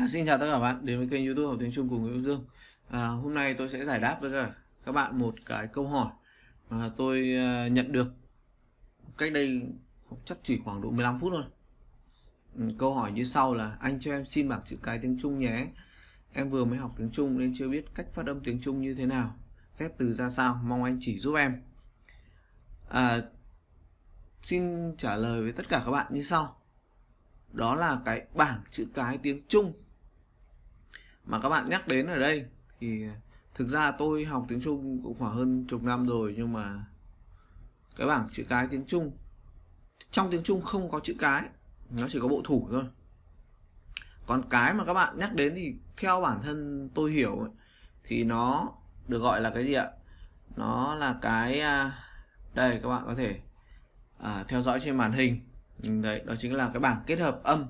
À, xin chào tất cả các bạn đến với kênh youtube học tiếng trung cùng nguyễn dương à, hôm nay tôi sẽ giải đáp với các bạn một cái câu hỏi mà tôi à, nhận được cách đây chắc chỉ khoảng độ 15 phút thôi ừ, câu hỏi như sau là anh cho em xin bảng chữ cái tiếng trung nhé em vừa mới học tiếng trung nên chưa biết cách phát âm tiếng trung như thế nào ghép từ ra sao mong anh chỉ giúp em à, xin trả lời với tất cả các bạn như sau đó là cái bảng chữ cái tiếng Trung mà các bạn nhắc đến ở đây thì à, thực ra tôi học tiếng Trung cũng khoảng hơn chục năm rồi nhưng mà cái bảng chữ cái tiếng Trung trong tiếng Trung không có chữ cái nó chỉ có bộ thủ thôi còn cái mà các bạn nhắc đến thì theo bản thân tôi hiểu ấy, thì nó được gọi là cái gì ạ nó là cái à, đây các bạn có thể à, theo dõi trên màn hình đấy đó chính là cái bảng kết hợp âm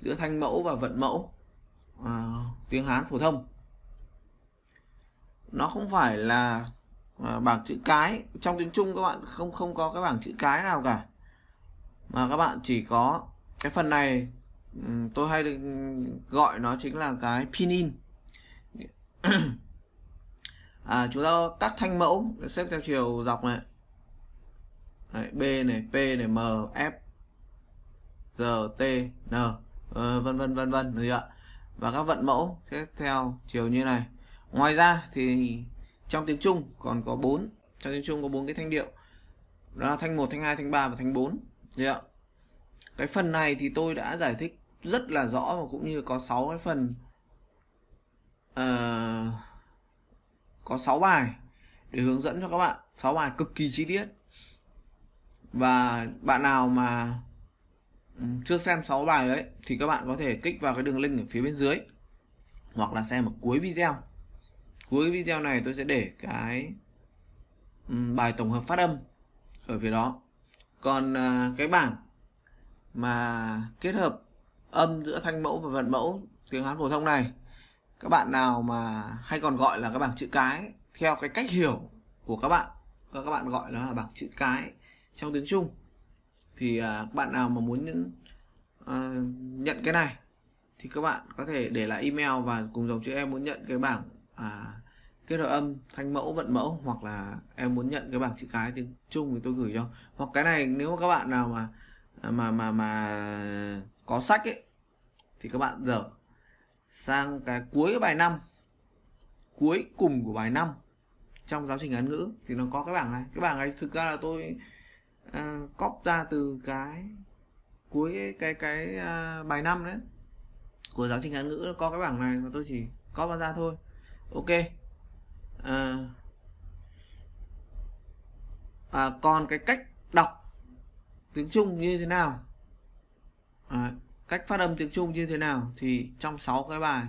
giữa thanh mẫu và vận mẫu À, tiếng Hán phổ thông nó không phải là à, bảng chữ cái trong tiếng Trung các bạn không không có cái bảng chữ cái nào cả mà các bạn chỉ có cái phần này tôi hay được gọi nó chính là cái pinin à, chúng ta cắt thanh mẫu xếp theo chiều dọc này Đấy, b này p này m f g t n ờ, vân vân vân vân được chưa ạ và các vận mẫu sẽ theo chiều như này ngoài ra thì trong tiếng Trung còn có 4 trong tiếng Trung có bốn cái thanh điệu đó là thanh 1, thanh 2, thanh 3 và thanh 4 ạ? cái phần này thì tôi đã giải thích rất là rõ và cũng như có 6 cái phần uh, có 6 bài để hướng dẫn cho các bạn 6 bài cực kỳ chi tiết và bạn nào mà chưa xem 6 bài đấy thì các bạn có thể kích vào cái đường link ở phía bên dưới hoặc là xem ở cuối video cuối video này tôi sẽ để cái bài tổng hợp phát âm ở phía đó còn à, cái bảng mà kết hợp âm giữa thanh mẫu và vận mẫu tiếng Hán phổ thông này các bạn nào mà hay còn gọi là các bảng chữ cái theo cái cách hiểu của các bạn các bạn gọi nó là bảng chữ cái trong tiếng Trung thì à, các bạn nào mà muốn Ờ, nhận cái này thì các bạn có thể để lại email và cùng dòng chữ em muốn nhận cái bảng à, kết hợp âm thanh mẫu vận mẫu hoặc là em muốn nhận cái bảng chữ cái tiếng chung thì tôi gửi cho hoặc cái này nếu mà các bạn nào mà mà mà mà có sách ấy thì các bạn dở sang cái cuối bài năm cuối cùng của bài năm trong giáo trình án ngữ thì nó có cái bảng này cái bảng này thực ra là tôi uh, à, cóp ra từ cái cuối cái cái à, bài năm đấy của giáo trình hán ngữ có cái bảng này mà tôi chỉ có ra thôi ok à, à, còn cái cách đọc tiếng trung như thế nào à, cách phát âm tiếng trung như thế nào thì trong 6 cái bài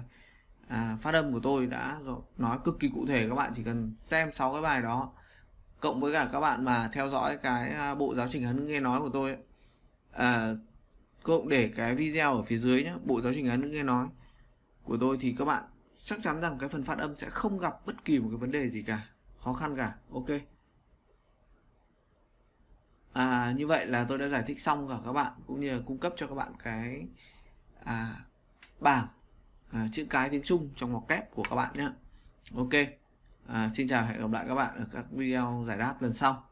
à, phát âm của tôi đã nói cực kỳ cụ thể các bạn chỉ cần xem 6 cái bài đó cộng với cả các bạn mà theo dõi cái à, bộ giáo trình hán ngữ nghe nói của tôi ấy, à, cũng để cái video ở phía dưới nhé bộ giáo trình án nghe nói của tôi thì các bạn chắc chắn rằng cái phần phát âm sẽ không gặp bất kỳ một cái vấn đề gì cả khó khăn cả ok à, như vậy là tôi đã giải thích xong cả các bạn cũng như là cung cấp cho các bạn cái à, bảng à, chữ cái tiếng Trung trong ngoặc kép của các bạn nhé ok à, xin chào hẹn gặp lại các bạn ở các video giải đáp lần sau